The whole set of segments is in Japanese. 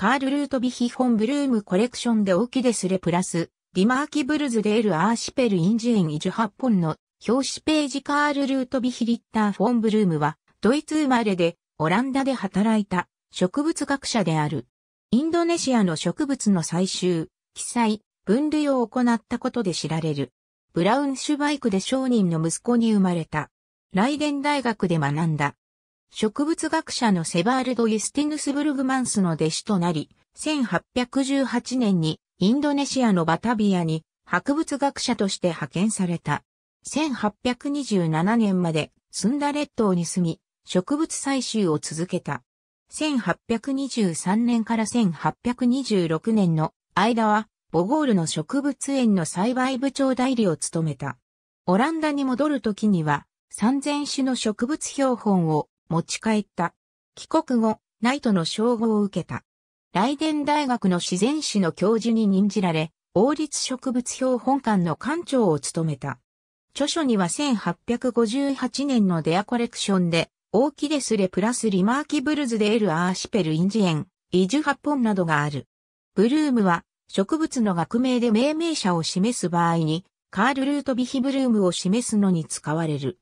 カール・ルートビヒ・フォン・ブルーム・コレクションでオキデスレプラス、ディマーキ・ブルズ・デール・アーシペル・インジエン・イジュ・ハッポンの表紙ページカール・ルートビヒ・リッター・フォン・ブルームは、ドイツ生まれで、オランダで働いた植物学者である。インドネシアの植物の採集、記載、分類を行ったことで知られる。ブラウンシュバイクで商人の息子に生まれた。ライデン大学で学んだ。植物学者のセバールド・ユスティヌスブルグマンスの弟子となり、1818年にインドネシアのバタビアに博物学者として派遣された。1827年までスンダ列島に住み、植物採集を続けた。1823年から1826年の間は、ボゴールの植物園の栽培部長代理を務めた。オランダに戻るときには、3000種の植物標本を持ち帰った。帰国後、ナイトの称号を受けた。ライデン大学の自然史の教授に任じられ、王立植物標本館の館長を務めた。著書には1858年のデアコレクションで、オーキデスレプラスリマーキブルズデールアーシペルインジエン、イジュハポンなどがある。ブルームは、植物の学名で命名者を示す場合に、カール・ルート・ビヒ・ブルームを示すのに使われる。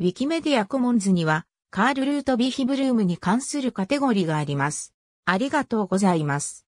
ウィキメディア・コモンズには、カール・ルート・ビヒブルームに関するカテゴリがあります。ありがとうございます。